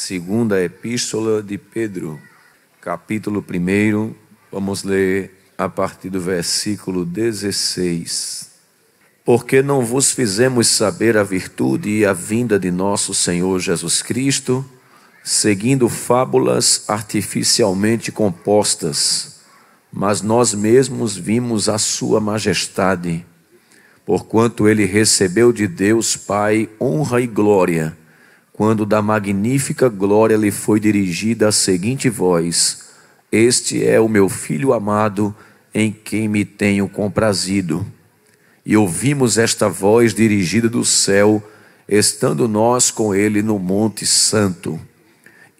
Segunda Epístola de Pedro, capítulo 1, vamos ler a partir do versículo 16. Porque não vos fizemos saber a virtude e a vinda de nosso Senhor Jesus Cristo, seguindo fábulas artificialmente compostas, mas nós mesmos vimos a sua majestade, porquanto ele recebeu de Deus Pai honra e glória quando da magnífica glória lhe foi dirigida a seguinte voz: Este é o meu filho amado, em quem me tenho comprazido. E ouvimos esta voz dirigida do céu, estando nós com ele no Monte Santo.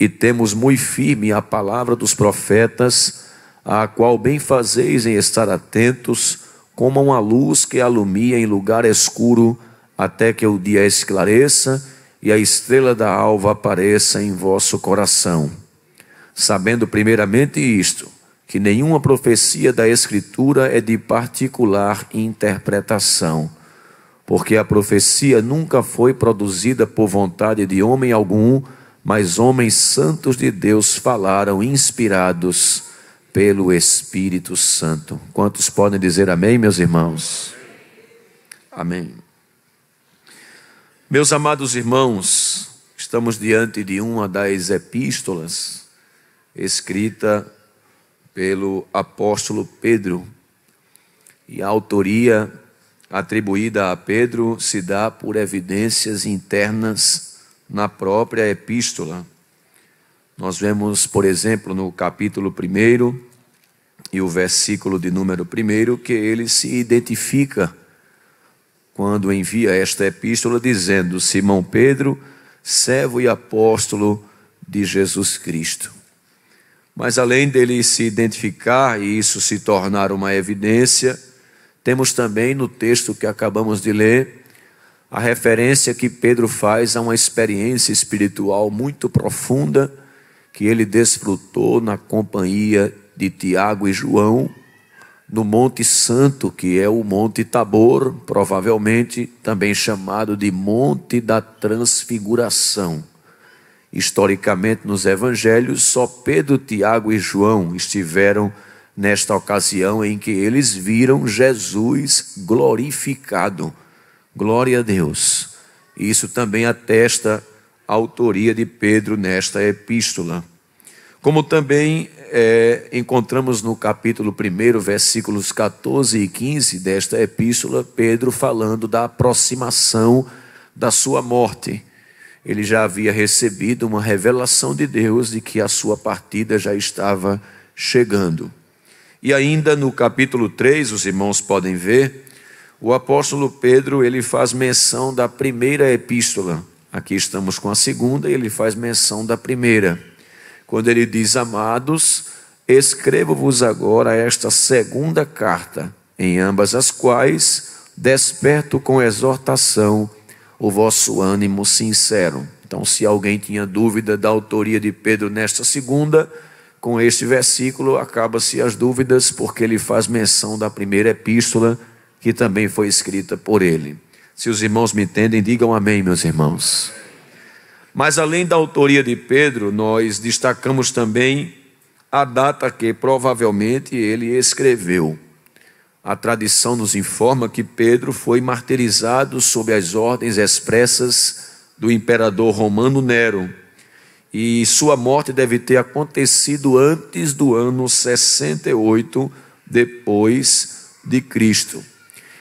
E temos muito firme a palavra dos profetas, a qual bem fazeis em estar atentos, como uma luz que alumia em lugar escuro, até que o dia esclareça e a estrela da alva apareça em vosso coração. Sabendo primeiramente isto, que nenhuma profecia da Escritura é de particular interpretação, porque a profecia nunca foi produzida por vontade de homem algum, mas homens santos de Deus falaram inspirados pelo Espírito Santo. Quantos podem dizer amém, meus irmãos? Amém. Meus amados irmãos, estamos diante de uma das epístolas escrita pelo apóstolo Pedro. E a autoria atribuída a Pedro se dá por evidências internas na própria epístola. Nós vemos, por exemplo, no capítulo 1 e o versículo de número 1, que ele se identifica quando envia esta epístola, dizendo: Simão Pedro, servo e apóstolo de Jesus Cristo. Mas além dele se identificar e isso se tornar uma evidência, temos também no texto que acabamos de ler a referência que Pedro faz a uma experiência espiritual muito profunda que ele desfrutou na companhia de Tiago e João no Monte Santo, que é o Monte Tabor, provavelmente também chamado de Monte da Transfiguração. Historicamente, nos evangelhos, só Pedro, Tiago e João estiveram nesta ocasião em que eles viram Jesus glorificado. Glória a Deus. Isso também atesta a autoria de Pedro nesta epístola. Como também é, encontramos no capítulo 1, versículos 14 e 15 desta epístola, Pedro falando da aproximação da sua morte. Ele já havia recebido uma revelação de Deus de que a sua partida já estava chegando. E ainda no capítulo 3, os irmãos podem ver, o apóstolo Pedro, ele faz menção da primeira epístola. Aqui estamos com a segunda, e ele faz menção da primeira quando ele diz: Amados, escrevo-vos agora esta segunda carta, em ambas as quais desperto com exortação o vosso ânimo sincero. Então, se alguém tinha dúvida da autoria de Pedro nesta segunda, com este versículo acaba-se as dúvidas, porque ele faz menção da primeira epístola, que também foi escrita por ele. Se os irmãos me entendem, digam amém, meus irmãos. Mas além da autoria de Pedro, nós destacamos também a data que provavelmente ele escreveu. A tradição nos informa que Pedro foi martirizado sob as ordens expressas do imperador romano Nero, e sua morte deve ter acontecido antes do ano 68 depois de Cristo.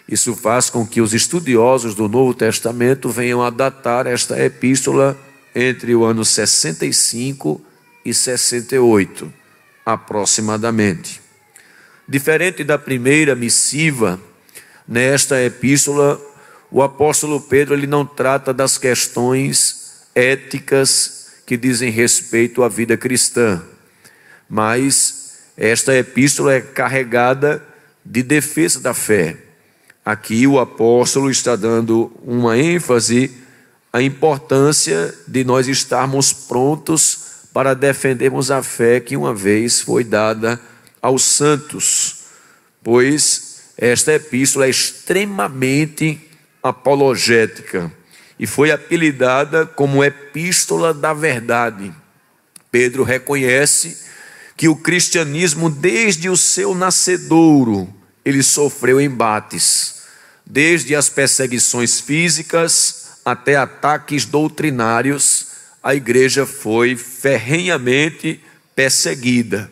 Isso faz com que os estudiosos do Novo Testamento venham a datar esta epístola entre o ano 65 e 68, aproximadamente. Diferente da primeira missiva, nesta epístola, o apóstolo Pedro ele não trata das questões éticas que dizem respeito à vida cristã, mas esta epístola é carregada de defesa da fé. Aqui o apóstolo está dando uma ênfase a importância de nós estarmos prontos para defendermos a fé que uma vez foi dada aos santos, pois esta epístola é extremamente apologética e foi apelidada como Epístola da Verdade. Pedro reconhece que o cristianismo, desde o seu nascedouro, ele sofreu embates, desde as perseguições físicas, até ataques doutrinários, a igreja foi ferrenhamente perseguida.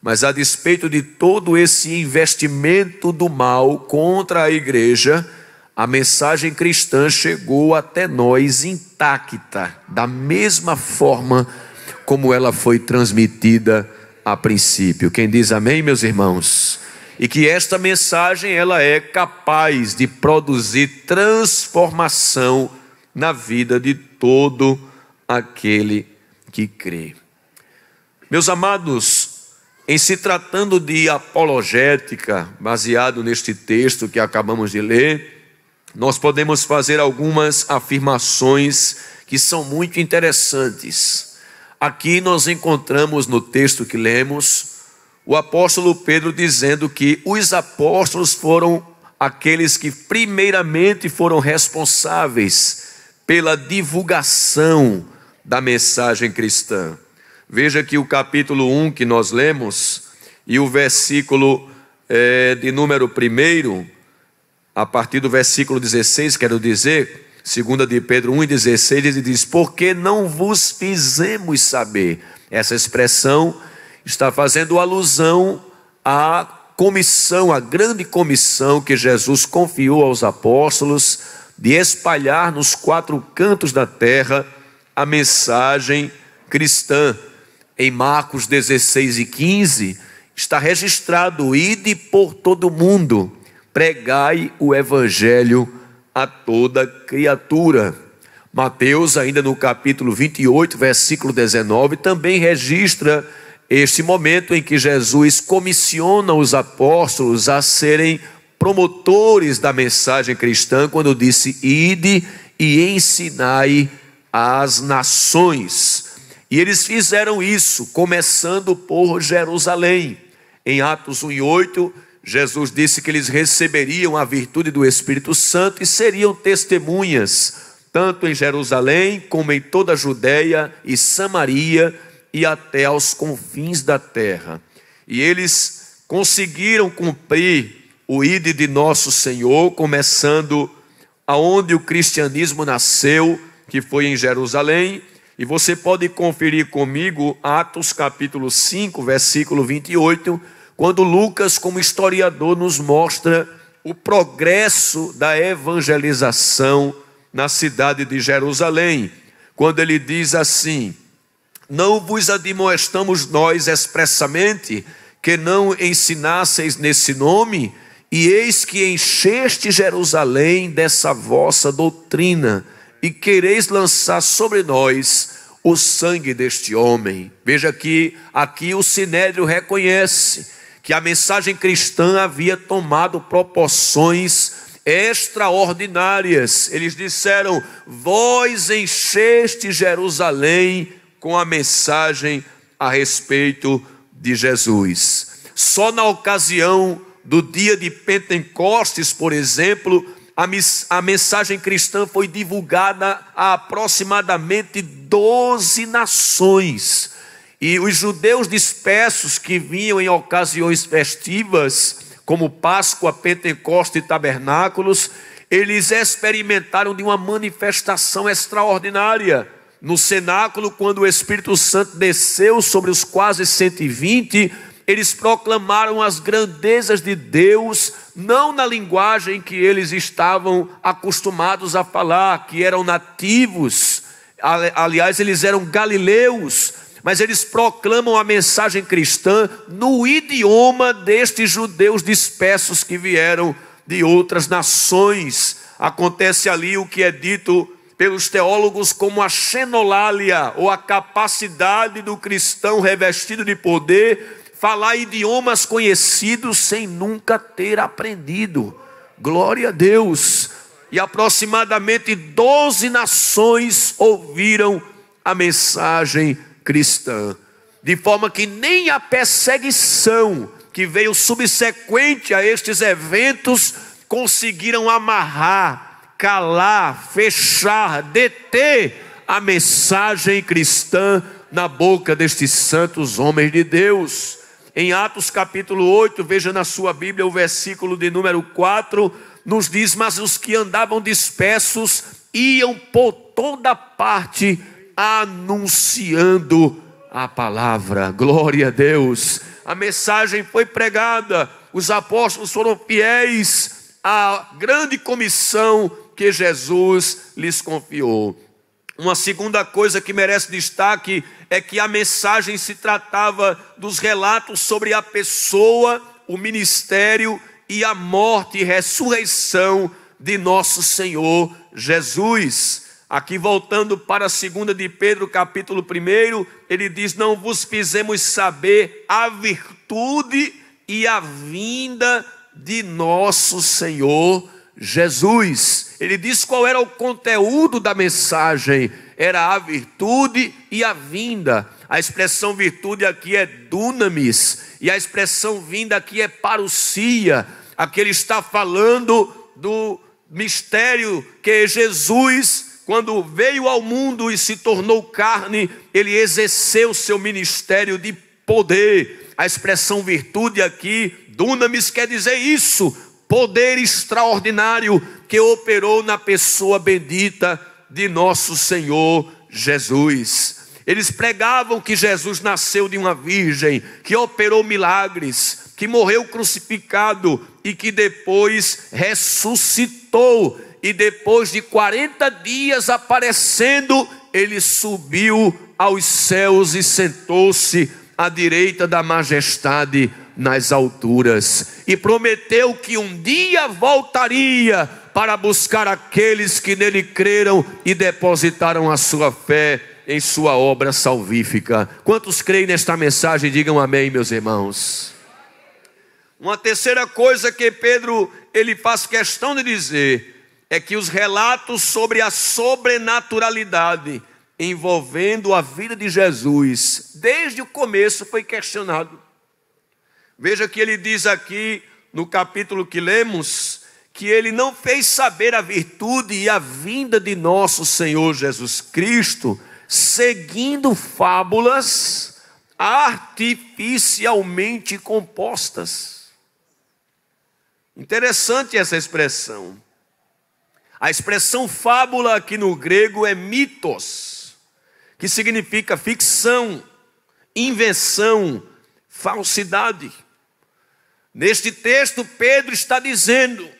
Mas a despeito de todo esse investimento do mal contra a igreja, a mensagem cristã chegou até nós intacta, da mesma forma como ela foi transmitida a princípio. Quem diz amém, meus irmãos? E que esta mensagem ela é capaz de produzir transformação na vida de todo aquele que crê. Meus amados, em se tratando de apologética, baseado neste texto que acabamos de ler, nós podemos fazer algumas afirmações que são muito interessantes. Aqui nós encontramos no texto que lemos o apóstolo Pedro dizendo que os apóstolos foram aqueles que primeiramente foram responsáveis pela divulgação da mensagem cristã. Veja que o capítulo 1 que nós lemos e o versículo é, de número 1, a partir do versículo 16, quero dizer, segunda de Pedro 16, ele diz, porque não vos fizemos saber. Essa expressão está fazendo alusão à comissão, à grande comissão que Jesus confiou aos apóstolos de espalhar nos quatro cantos da terra a mensagem cristã. Em Marcos 16 e 15 está registrado: ide por todo o mundo, pregai o evangelho a toda criatura. Mateus, ainda no capítulo 28, versículo 19, também registra este momento em que Jesus comissiona os apóstolos a serem promotores da mensagem cristã quando disse: Ide e ensinai às nações. E eles fizeram isso, começando por Jerusalém. Em Atos 1 e 8, Jesus disse que eles receberiam a virtude do Espírito Santo e seriam testemunhas, tanto em Jerusalém como em toda a Judéia e Samaria e até aos confins da terra. E eles conseguiram cumprir o ide de nosso Senhor, começando aonde o cristianismo nasceu, que foi em Jerusalém, e você pode conferir comigo Atos capítulo 5, versículo 28, quando Lucas, como historiador, nos mostra o progresso da evangelização na cidade de Jerusalém, quando ele diz assim: Não vos admoestamos nós expressamente que não ensinasseis nesse nome, e eis que encheste Jerusalém dessa vossa doutrina, e quereis lançar sobre nós o sangue deste homem. Veja que aqui o Sinédrio reconhece que a mensagem cristã havia tomado proporções extraordinárias. Eles disseram: Vós encheste Jerusalém com a mensagem a respeito de Jesus. Só na ocasião do dia de Pentecostes, por exemplo, a, mensagem cristã foi divulgada a aproximadamente 12 nações. E os judeus dispersos que vinham em ocasiões festivas, como Páscoa, Pentecoste e Tabernáculos, eles experimentaram de uma manifestação extraordinária. No cenáculo, quando o Espírito Santo desceu sobre os quase 120, eles proclamaram as grandezas de Deus, não na linguagem que eles estavam acostumados a falar, que eram nativos, aliás, eles eram galileus, mas eles proclamam a mensagem cristã no idioma destes judeus dispersos que vieram de outras nações. Acontece ali o que é dito pelos teólogos como a xenolália, ou a capacidade do cristão revestido de poder falar idiomas conhecidos sem nunca ter aprendido. Glória a Deus. E aproximadamente 12 nações ouviram a mensagem cristã. De forma que nem a perseguição que veio subsequente a estes eventos conseguiram amarrar, calar, fechar, deter a mensagem cristã na boca destes santos homens de Deus. Em Atos capítulo 8, veja na sua Bíblia o versículo de número 4, nos diz: Mas os que andavam dispersos iam por toda parte anunciando a palavra. Glória a Deus. A mensagem foi pregada, os apóstolos foram fiéis à grande comissão que Jesus lhes confiou. Uma segunda coisa que merece destaque é que a mensagem se tratava dos relatos sobre a pessoa, o ministério e a morte e ressurreição de nosso Senhor Jesus. Aqui voltando para a segunda de Pedro, capítulo 1, ele diz: "Não vos fizemos saber a virtude e a vinda de nosso Senhor Jesus. Ele diz qual era o conteúdo da mensagem: era a virtude e a vinda. A expressão virtude aqui é dunamis, e a expressão vinda aqui é parousia. Aqui ele está falando do mistério que Jesus, quando veio ao mundo e se tornou carne, ele exerceu seu ministério de poder. A expressão virtude aqui, dunamis, quer dizer isso, poder extraordinário que operou na pessoa bendita de nosso Senhor Jesus. Eles pregavam que Jesus nasceu de uma virgem, que operou milagres, que morreu crucificado e que depois ressuscitou. E depois de 40 dias aparecendo, ele subiu aos céus e sentou-se à direita da majestade nas alturas e prometeu que um dia voltaria para buscar aqueles que nele creram e depositaram a sua fé em sua obra salvífica. Quantos creem nesta mensagem? Digam amém, meus irmãos. Uma terceira coisa que Pedro ele faz questão de dizer é que os relatos sobre a sobrenaturalidade envolvendo a vida de Jesus desde o começo foi questionado. Veja que ele diz aqui no capítulo que lemos que ele não fez saber a virtude e a vinda de nosso Senhor Jesus Cristo, seguindo fábulas artificialmente compostas. Interessante essa expressão. A expressão fábula aqui no grego é mitos, que significa ficção, invenção, falsidade. Neste texto, Pedro está dizendo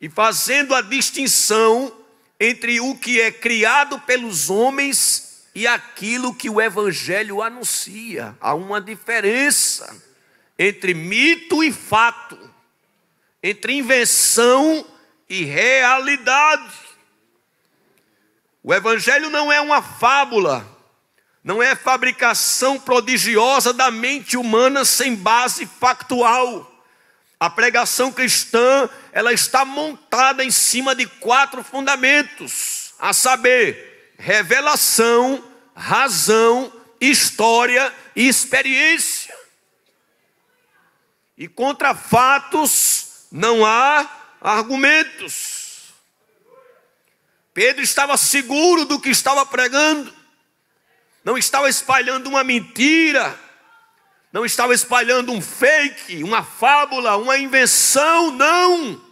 e fazendo a distinção entre o que é criado pelos homens e aquilo que o Evangelho anuncia. Há uma diferença entre mito e fato, entre invenção e realidade. O Evangelho não é uma fábula, não é fabricação prodigiosa da mente humana sem base factual. A pregação cristã, ela está montada em cima de quatro fundamentos, a saber, revelação, razão, história e experiência. E contra fatos não há argumentos. Pedro estava seguro do que estava pregando não estava espalhando uma mentira, não estava espalhando um fake, uma fábula, uma invenção, não.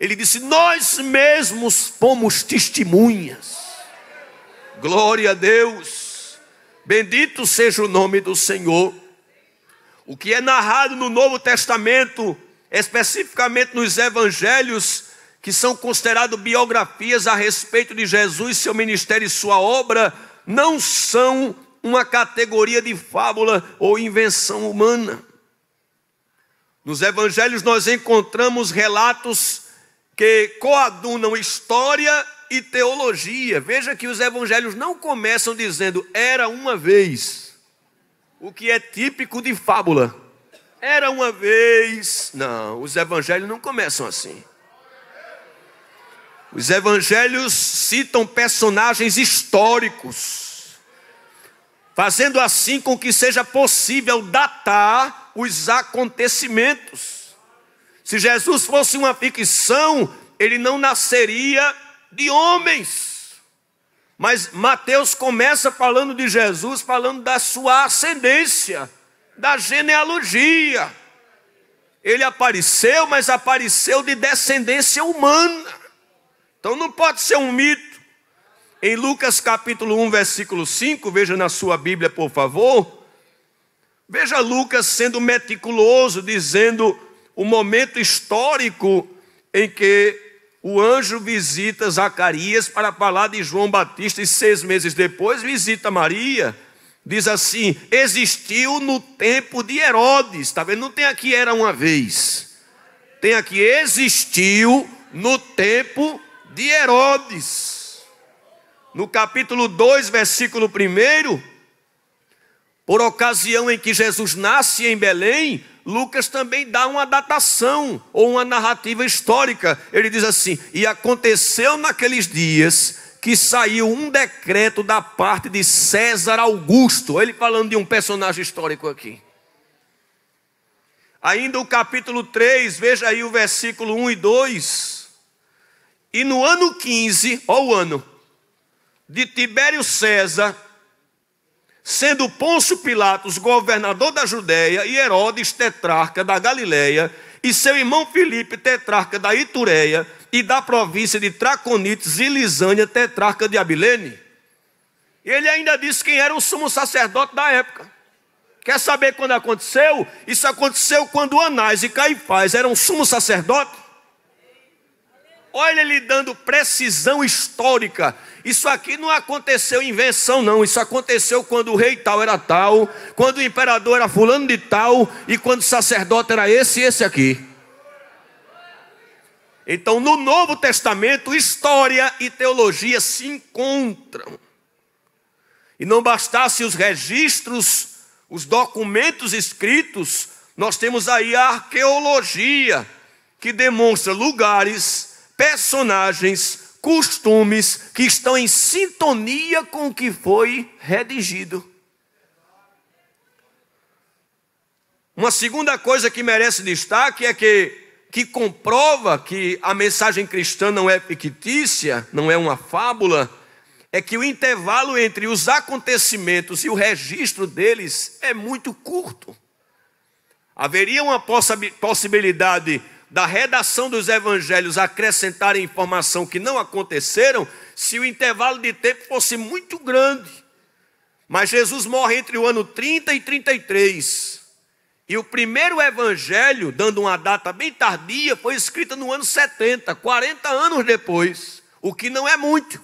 Ele disse: Nós mesmos fomos testemunhas. Glória a Deus, bendito seja o nome do Senhor. O que é narrado no Novo Testamento, especificamente nos evangelhos, que são considerados biografias a respeito de Jesus, seu ministério e sua obra, não são uma categoria de fábula ou invenção humana. Nos evangelhos nós encontramos relatos que coadunam história e teologia. Veja que os evangelhos não começam dizendo era uma vez, o que é típico de fábula. Era uma vez. Não, os evangelhos não começam assim. Os evangelhos citam personagens históricos, fazendo assim com que seja possível datar os acontecimentos. Se Jesus fosse uma ficção, ele não nasceria de homens. Mas Mateus começa falando de Jesus, falando da sua ascendência, da genealogia. Ele apareceu, mas apareceu de descendência humana. Então não pode ser um mito. Em Lucas capítulo 1, versículo 5, veja na sua Bíblia, por favor. Veja Lucas sendo meticuloso, dizendo o momento histórico em que o anjo visita Zacarias para falar de João Batista, e seis meses depois visita Maria. Diz assim: existiu no tempo de Herodes, está vendo? Não tem aqui era uma vez, tem aqui existiu no tempo de Herodes, no capítulo 2, versículo 1, por ocasião em que Jesus nasce em Belém, Lucas também dá uma datação ou uma narrativa histórica. Ele diz assim: E aconteceu naqueles dias que saiu um decreto da parte de César Augusto. Ele falando de um personagem histórico aqui. Ainda o capítulo 3, veja aí o versículo 1 e 2. E no ano 15, ó o ano, de Tibério César, sendo Pôncio Pilatos governador da Judéia e Herodes tetrarca da Galiléia e seu irmão Filipe tetrarca da Itureia e da província de Traconites e Lisânia tetrarca de Abilene. Ele ainda disse quem era o sumo sacerdote da época. Quer saber quando aconteceu? Isso aconteceu quando Anás e Caifás eram sumo sacerdote. Olha ele dando precisão histórica. Isso aqui não aconteceu invenção, não. Isso aconteceu quando o rei tal era tal, quando o imperador era fulano de tal, e quando o sacerdote era esse e esse aqui. Então, no Novo Testamento, história e teologia se encontram. E não bastasse os registros, os documentos escritos, nós temos aí a arqueologia, que demonstra lugares personagens, costumes que estão em sintonia com o que foi redigido. Uma segunda coisa que merece destaque é que que comprova que a mensagem cristã não é fictícia, não é uma fábula, é que o intervalo entre os acontecimentos e o registro deles é muito curto. Haveria uma possibilidade da redação dos evangelhos acrescentarem informação que não aconteceram se o intervalo de tempo fosse muito grande. Mas Jesus morre entre o ano 30 e 33. E o primeiro evangelho, dando uma data bem tardia, foi escrito no ano 70, 40 anos depois, o que não é muito.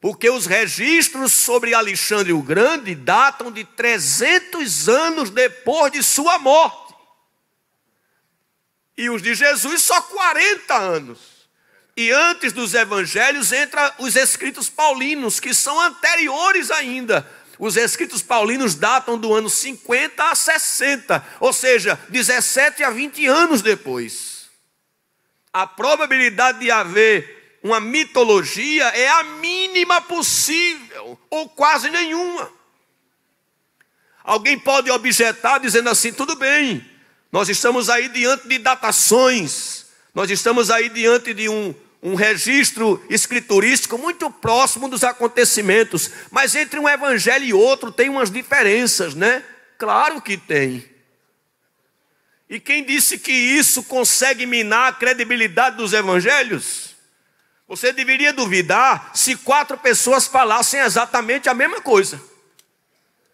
Porque os registros sobre Alexandre o Grande datam de 300 anos depois de sua morte e os de Jesus, só 40 anos. E antes dos evangelhos entra os escritos paulinos, que são anteriores ainda. Os escritos paulinos datam do ano 50 a 60, ou seja, 17 a 20 anos depois. A probabilidade de haver uma mitologia é a mínima possível, ou quase nenhuma. Alguém pode objetar dizendo assim: tudo bem, nós estamos aí diante de datações, nós estamos aí diante de um, um registro escriturístico muito próximo dos acontecimentos, mas entre um evangelho e outro tem umas diferenças, né? Claro que tem. E quem disse que isso consegue minar a credibilidade dos evangelhos? Você deveria duvidar se quatro pessoas falassem exatamente a mesma coisa.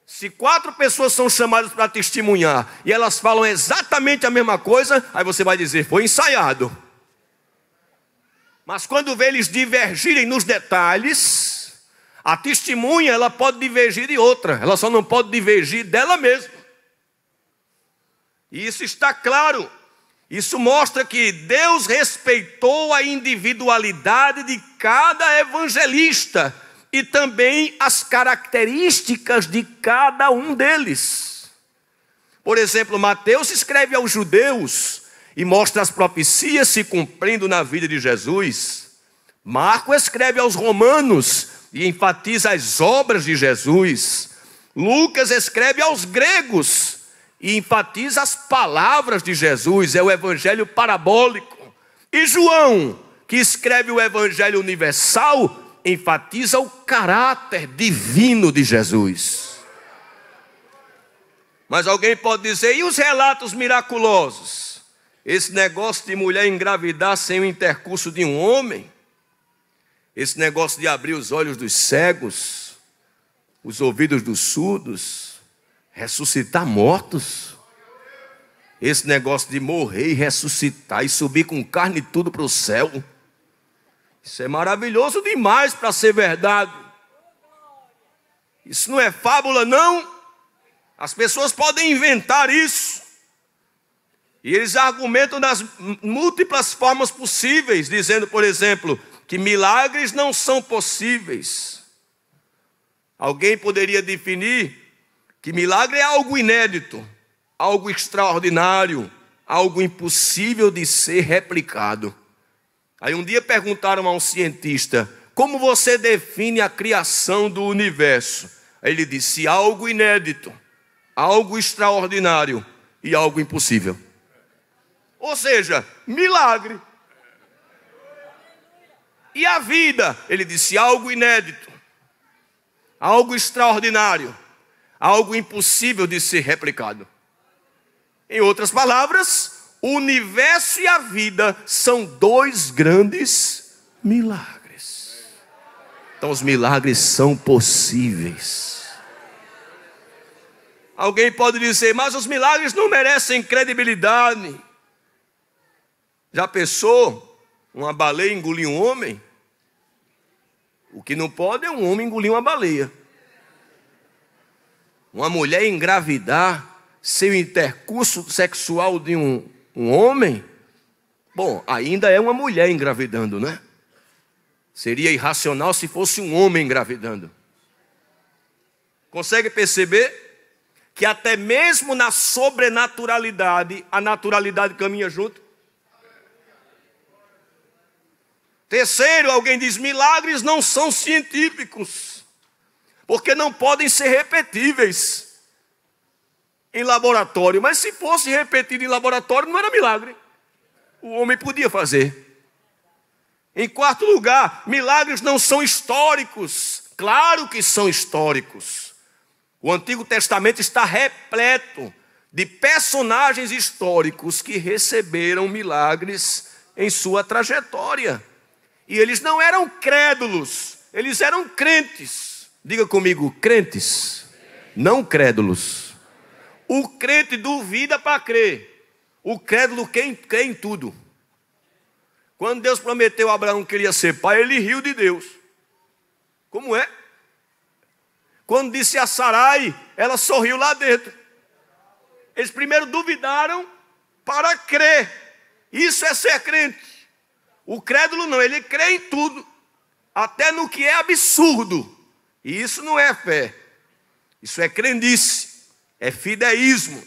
Se quatro pessoas são chamadas para testemunhar e elas falam exatamente a mesma coisa, aí você vai dizer, foi ensaiado. Mas quando vê eles divergirem nos detalhes, a testemunha ela pode divergir de outra, ela só não pode divergir dela mesma. E isso está claro. Isso mostra que Deus respeitou a individualidade de cada evangelista e também as características de cada um deles. Por exemplo, Mateus escreve aos judeus e mostra as profecias se cumprindo na vida de Jesus. Marco escreve aos romanos e enfatiza as obras de Jesus. Lucas escreve aos gregos e enfatiza as palavras de Jesus, é o evangelho parabólico. E João, que escreve o evangelho universal, enfatiza o caráter divino de Jesus. Mas alguém pode dizer, e os relatos miraculosos? Esse negócio de mulher engravidar sem o intercurso de um homem? Esse negócio de abrir os olhos dos cegos, os ouvidos dos surdos, ressuscitar mortos? Esse negócio de morrer e ressuscitar e subir com carne e tudo para o céu? Isso é maravilhoso demais para ser verdade. Isso não é fábula, não. As pessoas podem inventar isso. E eles argumentam das múltiplas formas possíveis, dizendo, por exemplo, que milagres não são possíveis. Alguém poderia definir que milagre é algo inédito, algo extraordinário, algo impossível de ser replicado. Aí um dia perguntaram a um cientista: como você define a criação do universo? ele disse: algo inédito, algo extraordinário e algo impossível. Ou seja, milagre. E a vida? Ele disse: algo inédito, algo extraordinário, algo impossível de ser replicado. Em outras palavras, o universo e a vida são dois grandes milagres. Então os milagres são possíveis. Alguém pode dizer, mas os milagres não merecem credibilidade. Já pensou uma baleia engolir um homem? O que não pode é um homem engolir uma baleia. Uma mulher engravidar sem o intercurso sexual de um um homem? Bom, ainda é uma mulher engravidando, né? Seria irracional se fosse um homem engravidando. Consegue perceber? que até mesmo na sobrenaturalidade, a naturalidade caminha junto. Terceiro, alguém diz: milagres não são científicos, porque não podem ser repetíveis em laboratório, mas se fosse repetido em laboratório, não era milagre. O homem podia fazer. Em quarto lugar, milagres não são históricos. Claro que são históricos. O Antigo Testamento está repleto de personagens históricos que receberam milagres em sua trajetória. E eles não eram crédulos, eles eram crentes. Diga comigo, crentes, não crédulos. O crente duvida para crer. O crédulo quem crê em tudo. Quando Deus prometeu a Abraão que ele ia ser pai, ele riu de Deus. Como é? Quando disse a Sarai, ela sorriu lá dentro. Eles primeiro duvidaram para crer. Isso é ser crente. O crédulo não, ele crê em tudo, até no que é absurdo. E isso não é fé. Isso é crendice é fideísmo.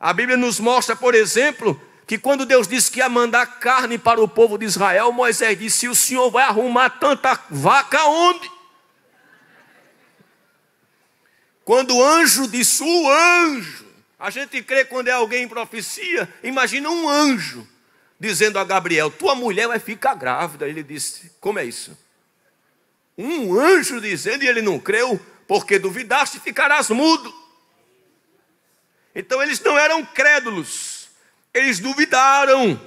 A Bíblia nos mostra, por exemplo, que quando Deus disse que ia mandar carne para o povo de Israel, Moisés disse: O senhor vai arrumar tanta vaca onde? Quando o anjo disse: O anjo. A gente crê quando é alguém em profecia, imagina um anjo dizendo a Gabriel: Tua mulher vai ficar grávida. Ele disse: Como é isso? Um anjo dizendo e ele não creu, porque duvidaste, ficarás mudo. Então eles não eram crédulos, eles duvidaram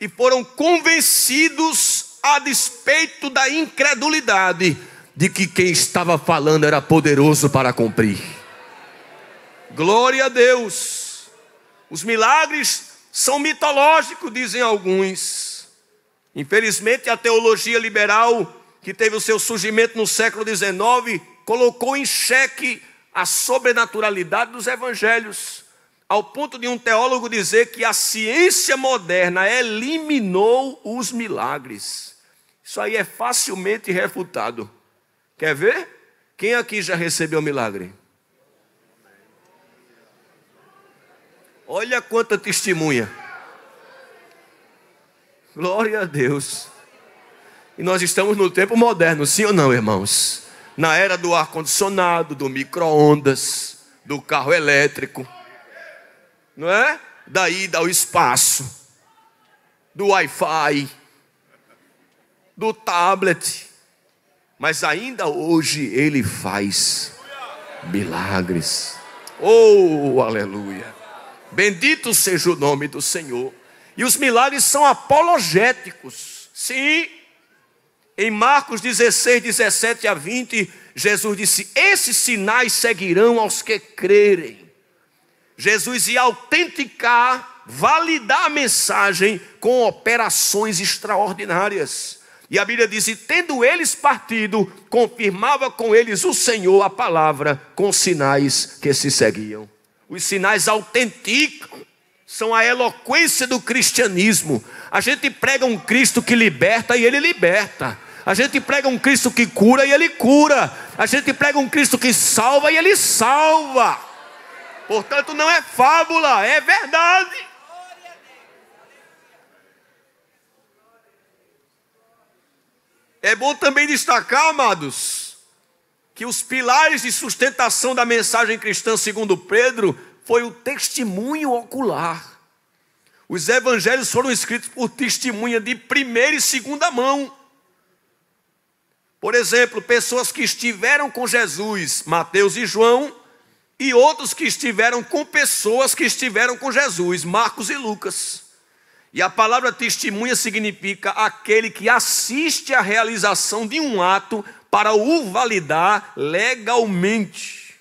e foram convencidos, a despeito da incredulidade, de que quem estava falando era poderoso para cumprir. Glória a Deus! Os milagres são mitológicos, dizem alguns. Infelizmente, a teologia liberal, que teve o seu surgimento no século XIX, colocou em xeque a sobrenaturalidade dos evangelhos ao ponto de um teólogo dizer que a ciência moderna eliminou os milagres. Isso aí é facilmente refutado. Quer ver? Quem aqui já recebeu milagre? Olha quanta testemunha. Glória a Deus. E nós estamos no tempo moderno, sim ou não, irmãos? Na era do ar-condicionado, do micro-ondas, do carro elétrico não é? Daí dá o espaço do Wi-Fi, do tablet, mas ainda hoje ele faz milagres. Oh, aleluia! Bendito seja o nome do Senhor. E os milagres são apologéticos. Sim, em Marcos 16, 17 a 20, Jesus disse: Esses sinais seguirão aos que crerem. Jesus ia autenticar, validar a mensagem com operações extraordinárias. E a Bíblia diz: e tendo eles partido, confirmava com eles o Senhor a palavra, com sinais que se seguiam. Os sinais autênticos são a eloquência do cristianismo. A gente prega um Cristo que liberta e ele liberta. A gente prega um Cristo que cura e ele cura. A gente prega um Cristo que salva e ele salva. Portanto, não é fábula, é verdade. É bom também destacar, amados, que os pilares de sustentação da mensagem cristã, segundo Pedro, foi o testemunho ocular. Os evangelhos foram escritos por testemunha de primeira e segunda mão. Por exemplo, pessoas que estiveram com Jesus, Mateus e João, e outros que estiveram com pessoas que estiveram com Jesus, Marcos e Lucas. E a palavra testemunha significa aquele que assiste à realização de um ato para o validar legalmente.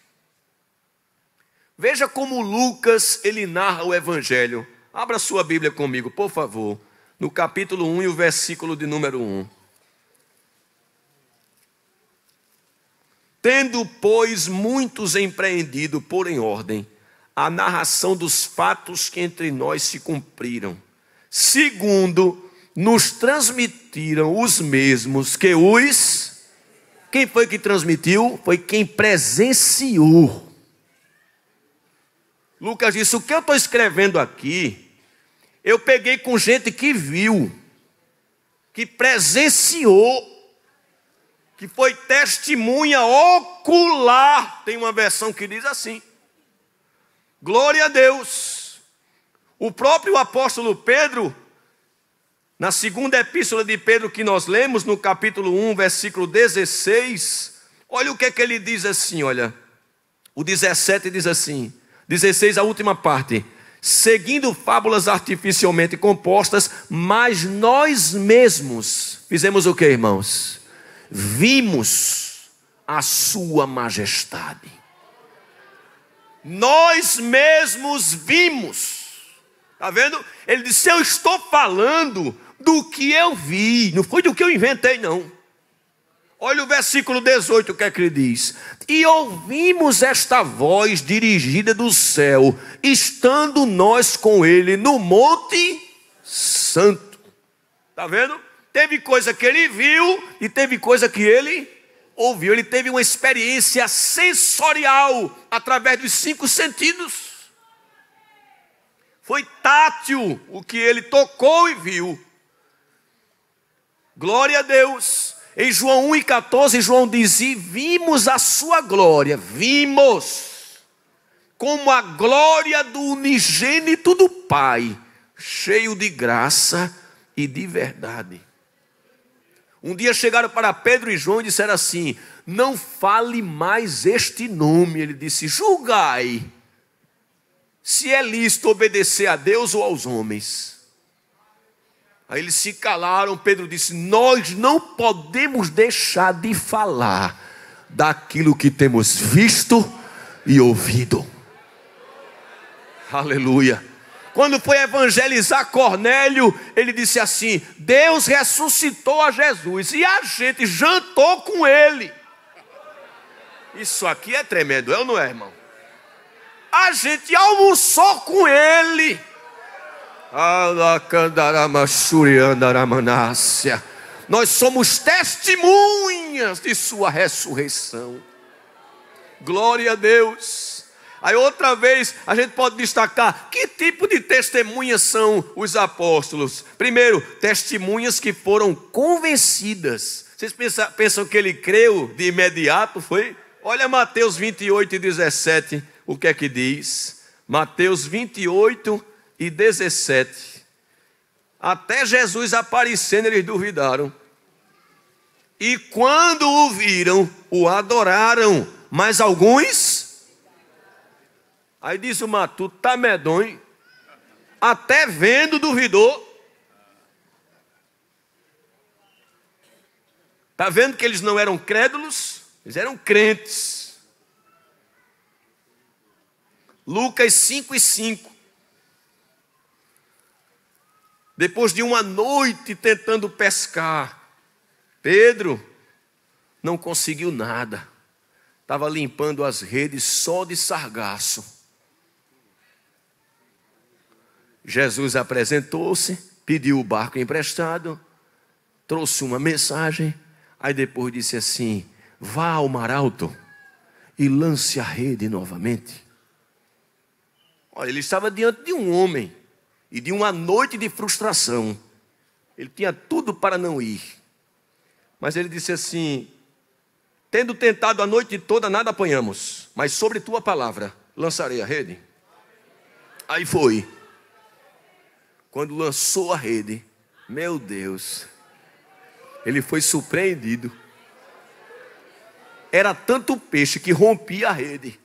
Veja como Lucas ele narra o evangelho. Abra sua Bíblia comigo, por favor, no capítulo 1 e o versículo de número 1. Tendo, pois, muitos empreendido por em ordem a narração dos fatos que entre nós se cumpriram, segundo nos transmitiram os mesmos que os. Quem foi que transmitiu? Foi quem presenciou. Lucas disse: O que eu estou escrevendo aqui, eu peguei com gente que viu, que presenciou que foi testemunha ocular. Tem uma versão que diz assim: Glória a Deus. O próprio apóstolo Pedro, na segunda epístola de Pedro que nós lemos, no capítulo 1, versículo 16, olha o que é que ele diz assim, olha. O 17 diz assim, 16 a última parte seguindo fábulas artificialmente compostas, mas nós mesmos fizemos o que, irmãos? vimos a Sua majestade. Nós mesmos vimos. Está vendo? Ele disse: Eu estou falando do que eu vi, não foi do que eu inventei, não. Olha o versículo 18, o que é que ele diz? E ouvimos esta voz dirigida do céu, estando nós com ele no Monte Santo. Está vendo? Teve coisa que ele viu e teve coisa que ele ouviu. Ele teve uma experiência sensorial através dos cinco sentidos. Foi tátil o que ele tocou e viu. Glória a Deus. Em João 1 e 14, João diz: E vimos a sua glória, vimos, como a glória do unigênito do Pai, cheio de graça e de verdade. Um dia chegaram para Pedro e João e disseram assim: Não fale mais este nome. Ele disse: Julgai se é lícito obedecer a Deus ou aos homens. Aí eles se calaram. Pedro disse: Nós não podemos deixar de falar daquilo que temos visto e ouvido. Aleluia quando foi evangelizar Cornélio, ele disse assim: Deus ressuscitou a Jesus e a gente jantou com ele. Isso aqui é tremendo, eu é não é, irmão? A gente almoçou com ele. Nós somos testemunhas de Sua ressurreição. Glória a Deus. Aí outra vez a gente pode destacar que tipo de testemunhas são os apóstolos. Primeiro, testemunhas que foram convencidas. Vocês pensam, pensam que ele creu de imediato, foi? Olha Mateus 28 e 17, o que é que diz? Mateus 28 e 17. Até Jesus aparecendo, eles duvidaram. E quando o viram, o adoraram, mas alguns Aí disse o matuto, tá medonho. Até vendo duvidou. Tá vendo que eles não eram crédulos? Eles eram crentes. Lucas 5 e 5. Depois de uma noite tentando pescar, Pedro não conseguiu nada. Estava limpando as redes só de sargaço. Jesus apresentou-se, pediu o barco emprestado, trouxe uma mensagem, aí depois disse assim: vá ao mar alto e lance a rede novamente. Olha, ele estava diante de um homem e de uma noite de frustração. Ele tinha tudo para não ir. Mas ele disse assim: Tendo tentado a noite toda, nada apanhamos, mas sobre tua palavra lançarei a rede. Aí foi. Quando lançou a rede, meu Deus, ele foi surpreendido. Era tanto peixe que rompia a rede.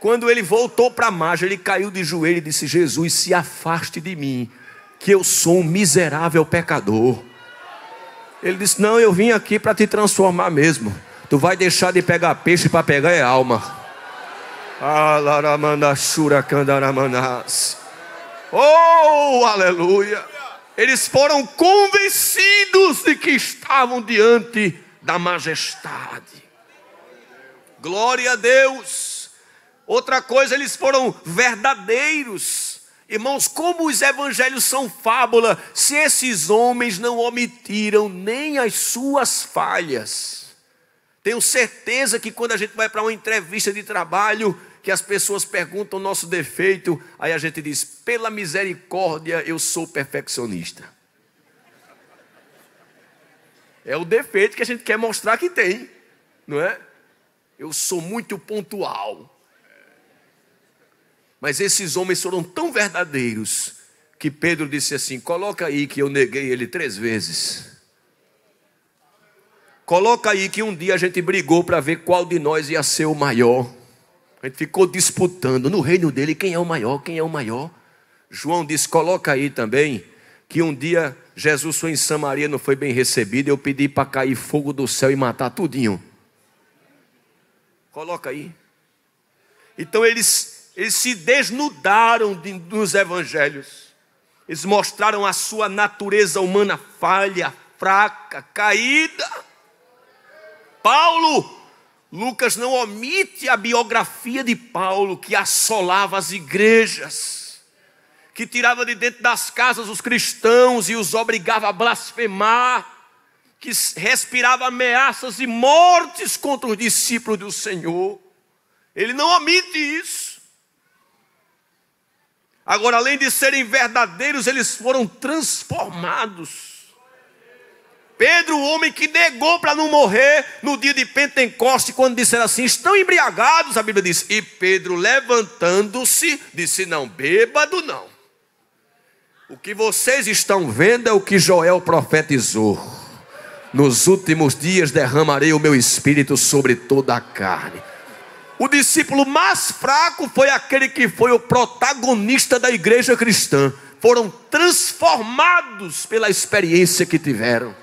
Quando ele voltou para a margem, ele caiu de joelho e disse: Jesus, se afaste de mim, que eu sou um miserável pecador. Ele disse: Não, eu vim aqui para te transformar mesmo. Tu vai deixar de pegar peixe para pegar é alma. Alaramanda ah, Oh, aleluia! Eles foram convencidos de que estavam diante da majestade. Glória a Deus. Outra coisa, eles foram verdadeiros. Irmãos, como os evangelhos são fábula, se esses homens não omitiram nem as suas falhas. Tenho certeza que quando a gente vai para uma entrevista de trabalho, que as pessoas perguntam o nosso defeito, aí a gente diz: pela misericórdia, eu sou perfeccionista. É o defeito que a gente quer mostrar que tem, não é? Eu sou muito pontual. Mas esses homens foram tão verdadeiros que Pedro disse assim: coloca aí que eu neguei ele três vezes. Coloca aí que um dia a gente brigou para ver qual de nós ia ser o maior gente ficou disputando no reino dele quem é o maior, quem é o maior. João diz: coloca aí também que um dia Jesus foi em Samaria, não foi bem recebido. Eu pedi para cair fogo do céu e matar tudinho. Coloca aí. Então eles, eles se desnudaram de, dos evangelhos. Eles mostraram a sua natureza humana falha, fraca, caída. Paulo Lucas não omite a biografia de Paulo que assolava as igrejas, que tirava de dentro das casas os cristãos e os obrigava a blasfemar, que respirava ameaças e mortes contra os discípulos do Senhor. Ele não omite isso. Agora, além de serem verdadeiros, eles foram transformados Pedro, o homem que negou para não morrer no dia de Pentecoste, quando disseram assim: estão embriagados, a Bíblia diz. E Pedro, levantando-se, disse: não, bêbado não. O que vocês estão vendo é o que Joel profetizou. Nos últimos dias derramarei o meu espírito sobre toda a carne. O discípulo mais fraco foi aquele que foi o protagonista da igreja cristã. Foram transformados pela experiência que tiveram.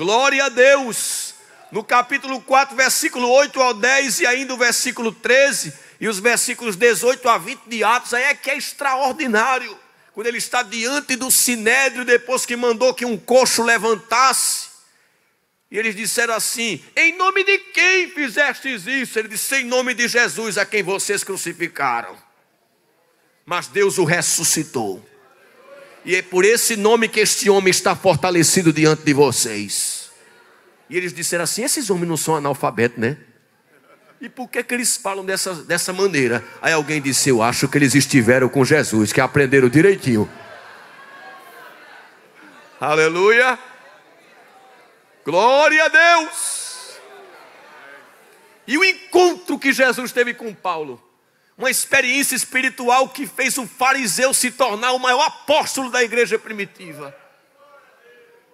Glória a Deus. No capítulo 4, versículo 8 ao 10 e ainda o versículo 13 e os versículos 18 a 20 de Atos, aí é que é extraordinário. Quando ele está diante do sinédrio depois que mandou que um coxo levantasse, e eles disseram assim: Em nome de quem fizestes isso? Ele disse: Em nome de Jesus, a quem vocês crucificaram. Mas Deus o ressuscitou. E é por esse nome que este homem está fortalecido diante de vocês. E eles disseram assim: esses homens não são analfabetos, né? E por que, que eles falam dessa, dessa maneira? Aí alguém disse: Eu acho que eles estiveram com Jesus, que aprenderam direitinho. Aleluia! Glória a Deus! E o encontro que Jesus teve com Paulo uma experiência espiritual que fez o fariseu se tornar o maior apóstolo da igreja primitiva.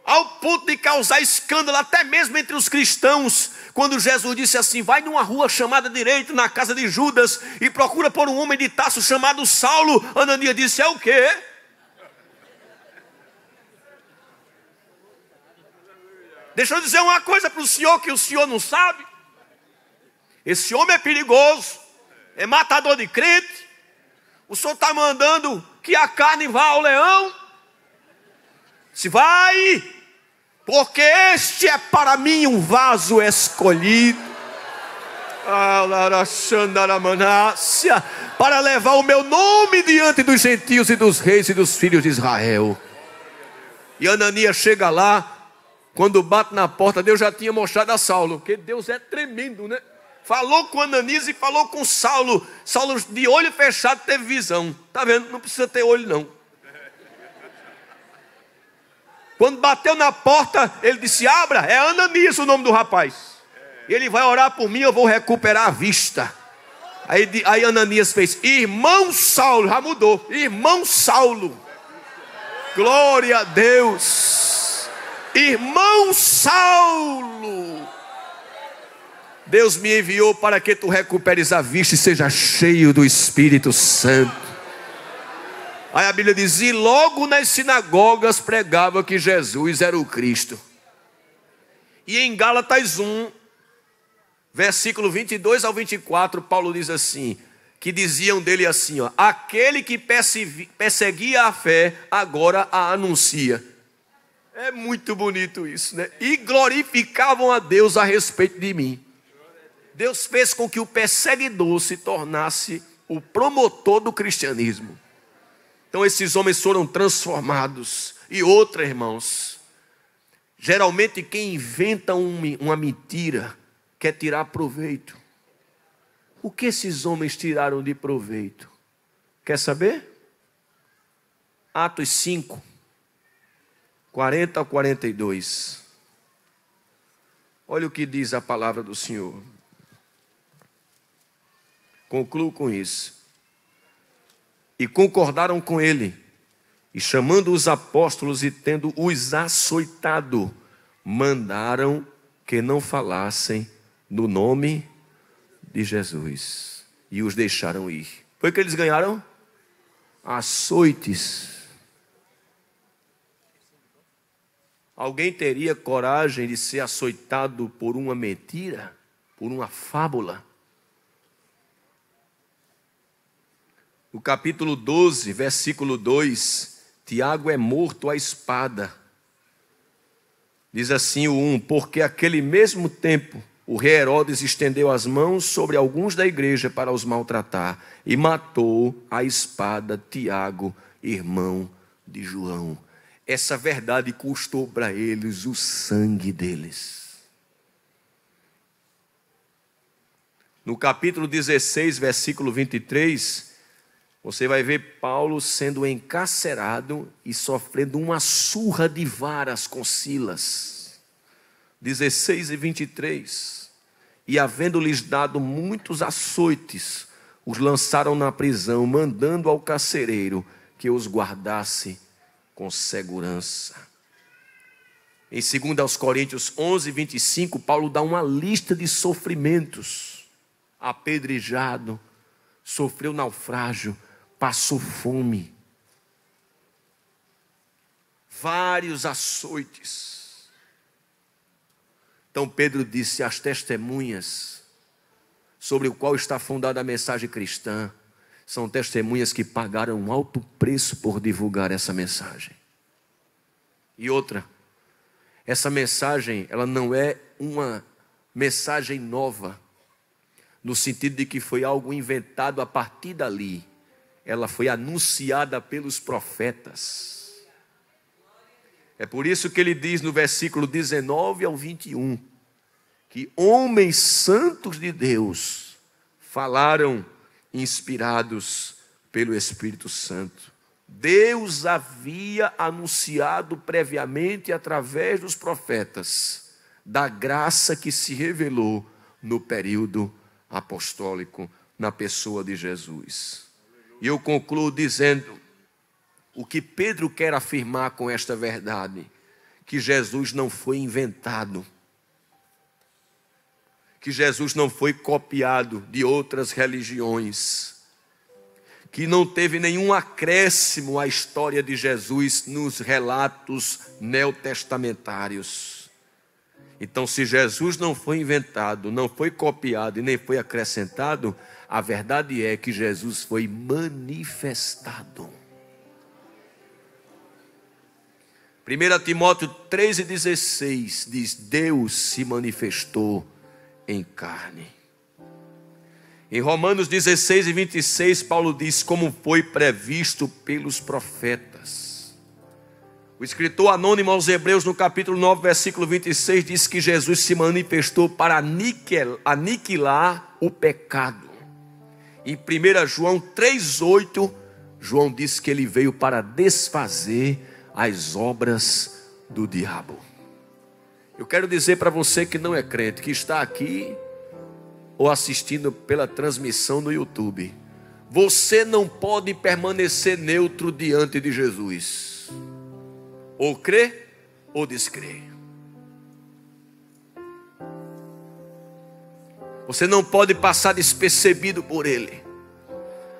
Ao ponto de causar escândalo até mesmo entre os cristãos, quando Jesus disse assim: Vai numa rua chamada direito, na casa de Judas, e procura por um homem de taço chamado Saulo. Ananias disse: É o quê? Deixa eu dizer uma coisa para o senhor que o senhor não sabe. Esse homem é perigoso. É matador de crente? O senhor está mandando que a carne vá ao leão? Se vai, porque este é para mim um vaso escolhido. Ah, para levar o meu nome diante dos gentios e dos reis e dos filhos de Israel. E Ananias chega lá, quando bate na porta, Deus já tinha mostrado a Saulo, porque Deus é tremendo, né? falou com Ananias e falou com Saulo. Saulo, de olho fechado, teve visão. Está vendo? Não precisa ter olho, não. Quando bateu na porta, ele disse: Abra, é Ananias o nome do rapaz. Ele vai orar por mim, eu vou recuperar a vista. Aí, aí Ananias fez: Irmão Saulo, já mudou. Irmão Saulo, glória a Deus. Irmão Saulo, Deus me enviou para que tu recuperes a vista e seja cheio do Espírito Santo. Aí a Bíblia diz: E logo nas sinagogas pregava que Jesus era o Cristo. E em Gálatas 1, versículo 22 ao 24, Paulo diz assim: Que diziam dele assim, ó, aquele que perseguia a fé, agora a anuncia. É muito bonito isso, né? E glorificavam a Deus a respeito de mim Deus fez com que o perseguidor se tornasse o promotor do cristianismo. Então esses homens foram transformados. E outra, irmãos, geralmente quem inventa uma mentira quer tirar proveito. O que esses homens tiraram de proveito? Quer saber? Atos 5, 40 a 42. Olha o que diz a palavra do Senhor. Concluo com isso. E concordaram com ele, e chamando os apóstolos e tendo os açoitado, mandaram que não falassem no nome de Jesus. E os deixaram ir. Foi que eles ganharam? Açoites. Alguém teria coragem de ser açoitado por uma mentira, por uma fábula? No capítulo 12, versículo 2, Tiago é morto à espada. Diz assim o 1: Porque aquele mesmo tempo o rei Herodes estendeu as mãos sobre alguns da igreja para os maltratar e matou a espada Tiago, irmão de João. Essa verdade custou para eles o sangue deles. No capítulo 16, versículo 23, você vai ver Paulo sendo encarcerado e sofrendo uma surra de varas com Silas. 16 e 23. E havendo-lhes dado muitos açoites, os lançaram na prisão, mandando ao carcereiro que os guardasse com segurança. Em 2 Coríntios 11, 25, Paulo dá uma lista de sofrimentos: apedrejado, sofreu naufrágio, passou fome. Vários açoites. Então Pedro disse às testemunhas, sobre o qual está fundada a mensagem cristã, são testemunhas que pagaram um alto preço por divulgar essa mensagem. E outra, essa mensagem, ela não é uma mensagem nova, no sentido de que foi algo inventado a partir dali ela foi anunciada pelos profetas. É por isso que ele diz no versículo 19 ao 21 que homens santos de Deus falaram inspirados pelo Espírito Santo. Deus havia anunciado previamente através dos profetas da graça que se revelou no período apostólico na pessoa de Jesus. E eu concluo dizendo o que Pedro quer afirmar com esta verdade: que Jesus não foi inventado, que Jesus não foi copiado de outras religiões, que não teve nenhum acréscimo à história de Jesus nos relatos neotestamentários. Então, se Jesus não foi inventado, não foi copiado e nem foi acrescentado, a verdade é que Jesus foi manifestado. 1 Timóteo 3,16 diz: Deus se manifestou em carne. Em Romanos 16 e 26, Paulo diz: Como foi previsto pelos profetas. O escritor anônimo aos Hebreus, no capítulo 9, versículo 26, diz que Jesus se manifestou para aniquilar o pecado. Em 1 João 3,8, João diz que ele veio para desfazer as obras do diabo. Eu quero dizer para você que não é crente, que está aqui ou assistindo pela transmissão no YouTube, você não pode permanecer neutro diante de Jesus. Ou crê ou descreia. Você não pode passar despercebido por ele.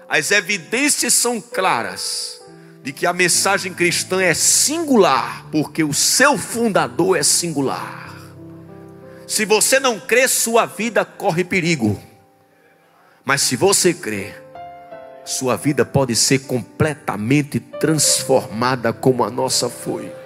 As evidências são claras de que a mensagem cristã é singular, porque o seu fundador é singular. Se você não crê, sua vida corre perigo. Mas se você crê, sua vida pode ser completamente transformada como a nossa foi.